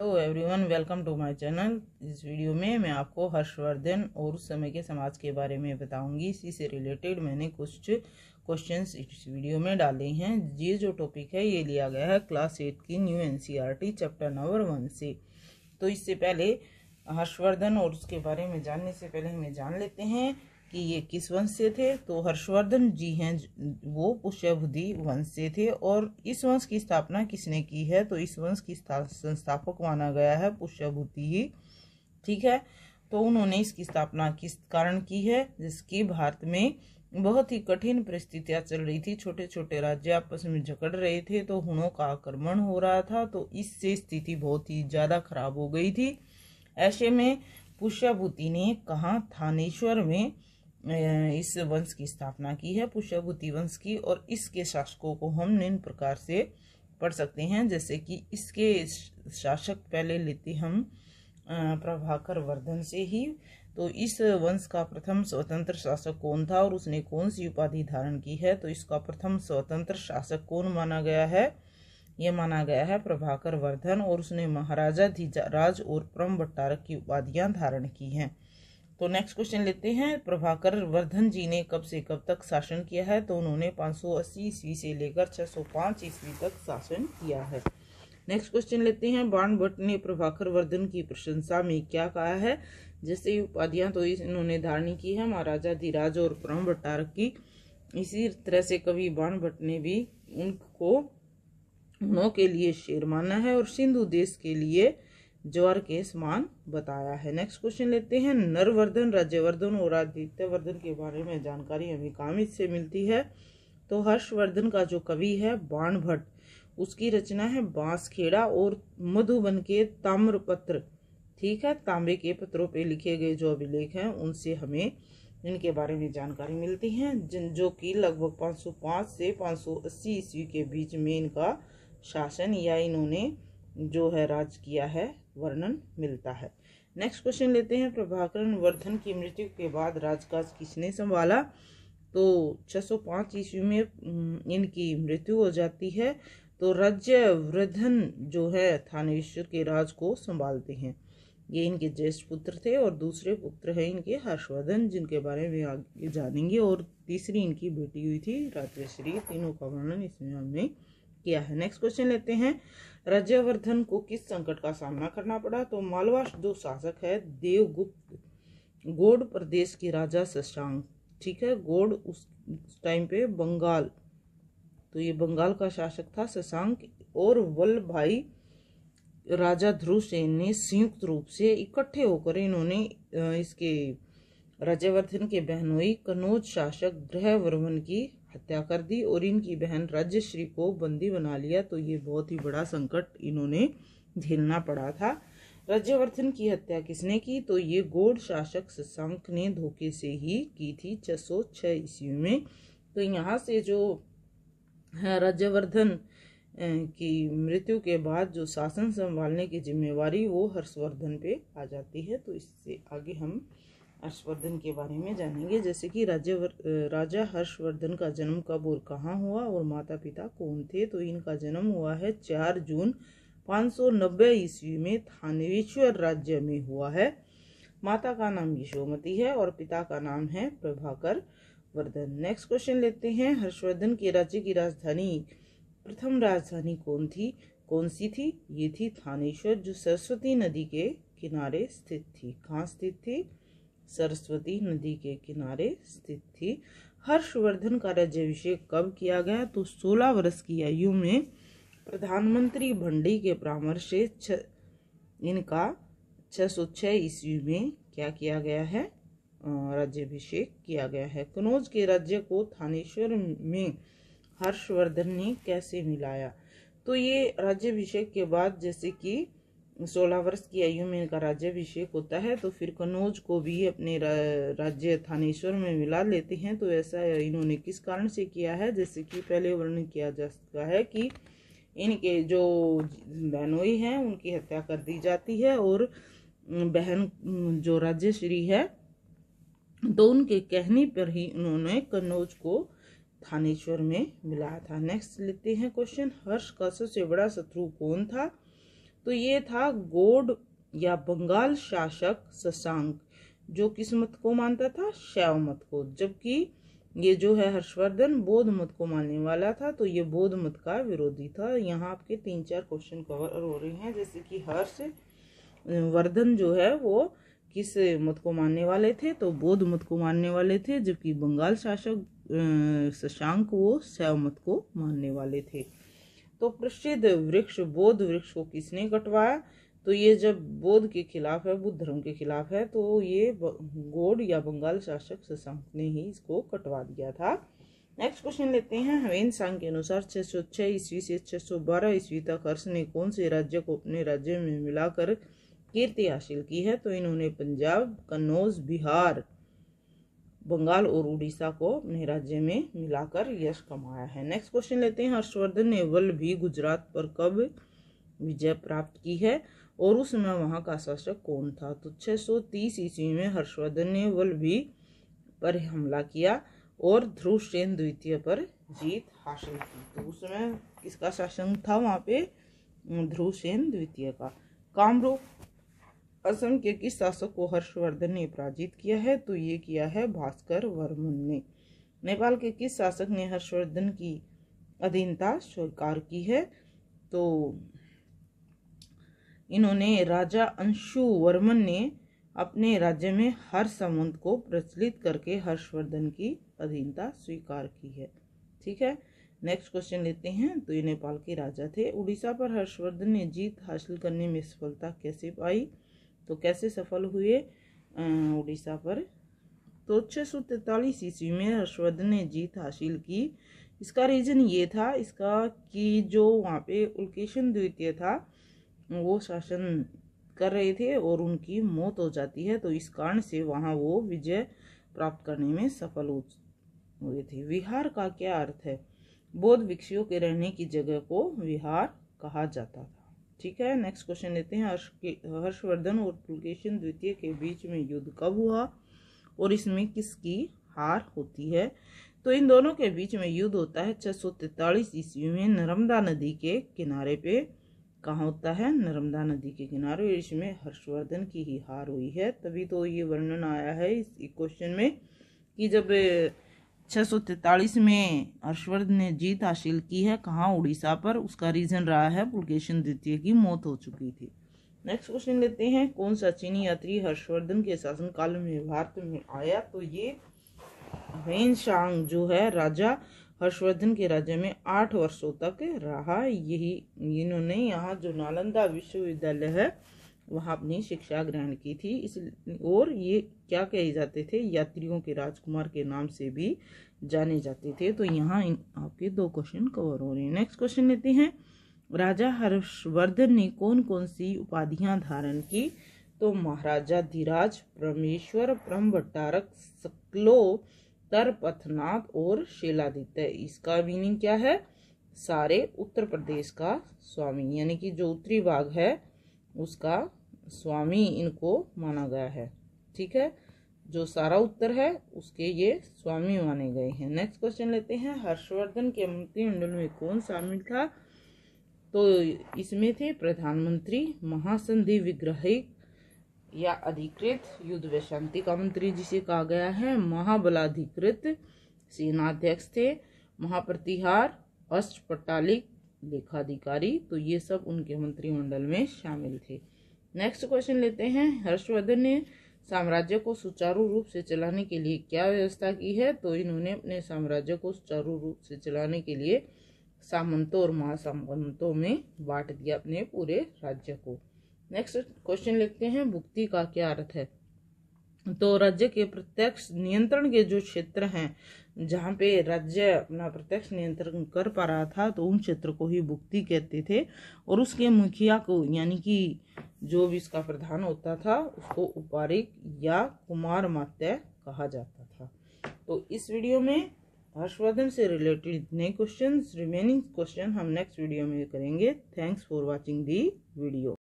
hello everyone welcome to my channel इस video में मैं आपको हर्षवर्धन और उस समय के समाज के बारे में बताऊंगी इसी से रिलेटेड मैंने कुछ क्वेश्चंस इस वीडियो में डाले हैं ये जो टॉपिक है ये लिया गया है क्लास एट की new NCERT chapter number one से तो इससे पहले हर्षवर्धन और उसके बारे में जानने से पहले हमें जान लेते हैं कि ये किस वंश से थे तो हर्षवर्धन जी हैं वो पुष्यभुधि वंश से थे और इस वंश की स्थापना किसने की है तो इस वंश की संस्थापक माना गया है पुष्यभुति ही ठीक है तो उन्होंने इसकी स्थापना किस कारण की है जिसकी भारत में बहुत ही कठिन परिस्थितियां चल रही थी छोटे छोटे राज्य आपस में झगड़ रहे थे तो हुनों का आक्रमण हो रहा था तो इससे स्थिति बहुत ही ज़्यादा खराब हो गई थी ऐसे में पुष्यभूति ने कहा थानेश्वर में इस वंश की स्थापना की है पुष्यभूति वंश की और इसके शासकों को हम निम्न प्रकार से पढ़ सकते हैं जैसे कि इसके शासक पहले लेते हम प्रभाकर वर्धन से ही तो इस वंश का प्रथम स्वतंत्र शासक कौन था और उसने कौन सी उपाधि धारण की है तो इसका प्रथम स्वतंत्र शासक कौन माना गया है यह माना गया है प्रभाकर वर्धन और उसने महाराजा धीजा राज और परम भट्टारक की उपाधियां धारण की हैं तो नेक्स्ट क्वेश्चन लेते हैं प्रभाकर वर्धन जी ने कब से कब तक शासन किया है तो उन्होंने 580 ईस्वी से लेकर 605 ईस्वी तक शासन किया है नेक्स्ट क्वेश्चन लेते हैं बाण भट्ट ने प्रभाकर वर्धन की प्रशंसा में क्या कहा है जैसे उपाधियां तो इन्होंने धारणी की है महाराजा धीराज और परम भट्टारक की इसी तरह से कवि बाण भट्ट ने भी उनको उन्हों के लिए शेर माना है और सिंधु देश के लिए ज्वर के समान बताया है नेक्स्ट क्वेश्चन लेते हैं नरवर्धन राज्यवर्धन और आदित्यवर्धन के बारे में जानकारी हमें कामित से मिलती है तो हर्षवर्धन का जो कवि है बाण भट्ट उसकी रचना है बांसखेड़ा और मधुबन के ताम्रपत्र ठीक है तांबे के पत्रों पे लिखे गए जो अभिलेख हैं उनसे हमें इनके बारे में जानकारी मिलती है जिन जो कि लगभग 505 से 580 ईस्वी के बीच में इनका शासन या इन्होंने जो है राज किया है वर्णन मिलता है नेक्स्ट क्वेश्चन लेते हैं प्रभाकरण वर्धन की मृत्यु के बाद राजकाज किसने संभाला तो 605 ईस्वी में इनकी मृत्यु हो जाती है तो राज्य वर्धन जो है थानेश्वर के राज को संभालते हैं ये इनके ज्येष्ठ पुत्र थे और दूसरे पुत्र हैं इनके हर्षवर्धन जिनके बारे में आगे जानेंगे और तीसरी इनकी बेटी हुई थी राजश्री तीनों का वर्णन इसमें हमने किया है नेक्स्ट क्वेश्चन लेते हैं राज्यवर्धन को किस संकट का सामना करना पड़ा तो मालवास जो शासक है देवगुप्त गोड प्रदेश के राजा शशांक ठीक है गोड उस टाइम पे बंगाल तो ये बंगाल का शासक था शशांक और वल्लभ भाई राजा ध्रुवसेन ने संयुक्त रूप से इकट्ठे होकर इन्होंने इसके राज्यवर्धन के बहनोई कनौज शासक गृहवर्धन की हत्या कर दी और इनकी बहन राज्यश्री को बंदी बना लिया तो ये बहुत ही बड़ा संकट इन्होंने झेलना पड़ा था राज्यवर्धन की हत्या किसने की तो ये गोड शासक शशांक ने धोखे से ही की थी छह सौ छः ईस्वी में तो यहाँ से जो हाँ, राज्यवर्धन की मृत्यु के बाद जो शासन संभालने की जिम्मेवारी वो हर्षवर्धन पे आ जाती है तो इससे आगे हम हर्षवर्धन के बारे में जानेंगे जैसे कि राज्य राजा हर्षवर्धन का जन्म कब और कहाँ हुआ और माता पिता कौन थे तो इनका जन्म हुआ है चार जून पाँच सौ नब्बे ईस्वी में थानेश्वर राज्य में हुआ है माता का नाम यशोमती है और पिता का नाम है प्रभाकर वर्धन नेक्स्ट क्वेश्चन लेते हैं हर्षवर्धन के राज्य की राजधानी प्रथम राजधानी कौन थी कौन सी थी ये थी थानेश्वर जो सरस्वती नदी के किनारे स्थित थी कहाँ स्थित थी सरस्वती नदी के किनारे स्थित थी हर्षवर्धन का राज्यभिषेक कब किया गया तो 16 वर्ष की आयु में प्रधानमंत्री भंडी के परामर्श से इनका 606 ईस्वी में क्या किया गया है राज्यभिषेक किया गया है कनौज के राज्य को थानेश्वर में हर्षवर्धन ने कैसे मिलाया तो ये राज्यभिषेक के बाद जैसे कि सोलह वर्ष की आयु में इनका राज्याभिषेक होता है तो फिर कनौज को भी अपने रा, राज्य थानेश्वर में मिला लेते हैं तो ऐसा इन्होंने किस कारण से किया है जैसे कि पहले वर्णन किया जा सकता है कि इनके जो बहनोई हैं उनकी हत्या कर दी जाती है और बहन जो राज्यश्री है तो उनके कहने पर ही उन्होंने कन्नौज को थानेश्वर में मिलाया था नेक्स्ट लेते हैं क्वेश्चन हर्ष का सबसे बड़ा शत्रु कौन था तो ये था गोड या बंगाल शासक शशांक जो किस मत को मानता था शैव मत को जबकि ये जो है हर्षवर्धन बौद्ध मत को मानने वाला था तो ये बौद्ध मत का विरोधी था यहाँ आपके तीन चार क्वेश्चन कवर हो रहे हैं जैसे कि हर्ष वर्धन जो है वो किस मत को मानने वाले थे तो बौद्ध मत को मानने वाले थे जबकि बंगाल शासक शशांक वो शैव मत को मानने वाले थे तो प्रसिद्ध वृक्ष बोध वृक्ष को किसने कटवाया तो ये जब बोध के खिलाफ है बुद्ध धर्म के खिलाफ है तो ये गोड या बंगाल शासक शशांक ने ही इसको कटवा दिया था नेक्स्ट क्वेश्चन लेते हैं हवेन सांग के अनुसार छः सौ छः ईस्वी से छः सौ बारह ईस्वी तक हर्ष ने कौन से राज्य को अपने राज्य में मिलाकर कीर्ति हासिल की है तो इन्होंने पंजाब कन्नौज बिहार बंगाल और उड़ीसा को अपने राज्य में मिलाकर यश कमाया है नेक्स्ट क्वेश्चन लेते हैं हर्षवर्धन ने वल भी गुजरात पर कब विजय प्राप्त की है और उस समय वहाँ का शासक कौन था तो 630 ईस्वी में हर्षवर्धन ने वल भी पर हमला किया और ध्रुवसेन द्वितीय पर जीत हासिल की तो उस समय किसका शासन था वहाँ पे ध्रुवसेन द्वितीय का कामरूप असम के किस शासक को हर्षवर्धन ने पराजित किया है तो ये किया है भास्कर वर्मन ने नेपाल के किस शासक ने हर्षवर्धन की अधीनता स्वीकार की है तो इन्होंने राजा अंशु वर्मन ने अपने राज्य में हर समुद को प्रचलित करके हर्षवर्धन की अधीनता स्वीकार की है ठीक है नेक्स्ट क्वेश्चन लेते हैं तो ये नेपाल के राजा थे उड़ीसा पर हर्षवर्धन ने जीत हासिल करने में सफलता कैसे पाई तो कैसे सफल हुए उड़ीसा पर तो छः सौ तैतालीस ईस्वी में हर्षवर्धन ने जीत हासिल की इसका रीज़न ये था इसका कि जो वहाँ पे उल्केशन द्वितीय था वो शासन कर रहे थे और उनकी मौत हो जाती है तो इस कारण से वहाँ वो विजय प्राप्त करने में सफल हुए थे विहार का क्या अर्थ है बौद्ध भिक्षुओं के रहने की जगह को विहार कहा जाता था ठीक है नेक्स्ट क्वेश्चन लेते हैं हर्ष हर्षवर्धन और पुलकेशन द्वितीय के बीच में युद्ध कब हुआ और इसमें किसकी हार होती है तो इन दोनों के बीच में युद्ध होता है छह सौ तैतालीस ईस्वी में नर्मदा नदी के किनारे पे कहाँ होता है नर्मदा नदी के किनारे इसमें हर्षवर्धन की ही हार हुई है तभी तो ये वर्णन आया है इस क्वेश्चन में कि जब छः में हर्षवर्धन ने जीत हासिल की है कहाँ उड़ीसा पर उसका रीजन रहा है पुलकेशन द्वितीय की मौत हो चुकी थी नेक्स्ट क्वेश्चन लेते हैं कौन सा चीनी यात्री हर्षवर्धन के शासनकाल में भारत में आया तो ये हेन शांग जो है राजा हर्षवर्धन के राज्य में आठ वर्षों तक रहा यही इन्होंने यहाँ जो नालंदा विश्वविद्यालय है वहाँ अपनी शिक्षा ग्रहण की थी इस और ये क्या कहे जाते थे यात्रियों के राजकुमार के नाम से भी जाने जाते थे तो यहाँ इन आपके दो क्वेश्चन कवर हो रहे हैं नेक्स्ट क्वेश्चन लेते हैं राजा हर्षवर्धन ने कौन कौन सी उपाधियाँ धारण की तो महाराजा धीराज परमेश्वर परम भट्टारक सकलो तरपथनाथ और शिलादित्य इसका मीनिंग क्या है सारे उत्तर प्रदेश का स्वामी यानी कि जो उत्तरी भाग है उसका स्वामी इनको माना गया है ठीक है जो सारा उत्तर है उसके ये स्वामी माने गए हैं नेक्स्ट क्वेश्चन लेते हैं हर्षवर्धन के मंत्रिमंडल में कौन शामिल था तो इसमें थे प्रधानमंत्री महासंधि विग्रहिक या अधिकृत युद्ध व शांति का मंत्री जिसे कहा गया है महाबलाधिकृत सेनाध्यक्ष थे महाप्रतिहार अष्ट पटालिक लेखाधिकारी तो ये सब उनके मंत्रिमंडल में शामिल थे नेक्स्ट क्वेश्चन लेते हैं हर्षवर्धन ने साम्राज्य को सुचारू रूप से चलाने के लिए क्या व्यवस्था की है तो इन्होंने अपने साम्राज्य को सुचारू रूप से चलाने के लिए सामंतों और महासामंतों में बांट दिया अपने पूरे राज्य को नेक्स्ट क्वेश्चन लिखते हैं भुक्ति का क्या अर्थ है तो राज्य के प्रत्यक्ष नियंत्रण के जो क्षेत्र हैं जहाँ पे राज्य अपना प्रत्यक्ष नियंत्रण कर पा रहा था तो उन क्षेत्र को ही भुक्ति कहते थे और उसके मुखिया को यानी कि जो भी इसका प्रधान होता था उसको उपारिक या कुमार मात्य कहा जाता था तो इस वीडियो में हर्षवर्धन से रिलेटेड इतने क्वेश्चन रिमेनिंग क्वेश्चन हम नेक्स्ट वीडियो में करेंगे thanks for watching the video